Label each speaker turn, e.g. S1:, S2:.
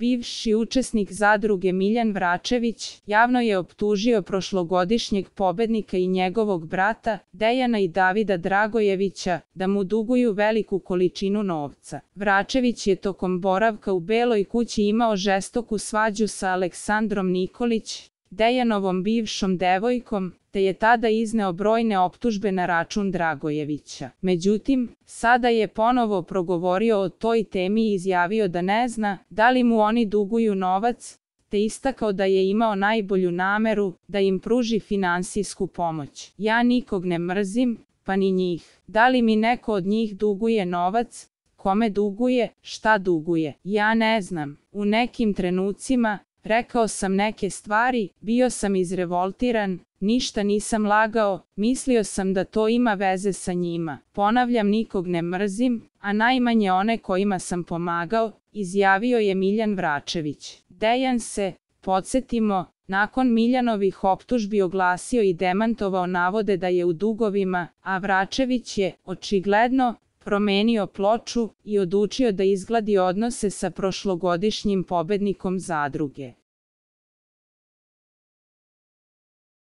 S1: bivši učesnik zadruge Miljan Vračević, javno je optužio prošlogodišnjeg pobednika i njegovog brata, Dejana i Davida Dragojevića, da mu duguju veliku količinu novca. Vračević je tokom boravka u Beloj kući imao žestoku svađu sa Aleksandrom Nikolić, Dejanovom bivšom devojkom, te je tada izneo brojne optužbe na račun Dragojevića. Međutim, sada je ponovo progovorio o toj temi i izjavio da ne zna da li mu oni duguju novac, te istakao da je imao najbolju nameru da im pruži finansijsku pomoć. Ja nikog ne mrzim, pa ni njih. Da li mi neko od njih duguje novac, kome duguje, šta duguje, ja ne znam. U nekim trenucima Rekao sam neke stvari, bio sam izrevoltiran, ništa nisam lagao, mislio sam da to ima veze sa njima. Ponavljam nikog ne mrzim, a najmanje one kojima sam pomagao, izjavio je Miljan Vračević. Dejan se, podsjetimo, nakon Miljanovih optužbi oglasio i demantovao navode da je u dugovima, a Vračević je, očigledno, promenio ploču i odučio da izgladi odnose sa prošlogodišnjim pobednikom zadruge.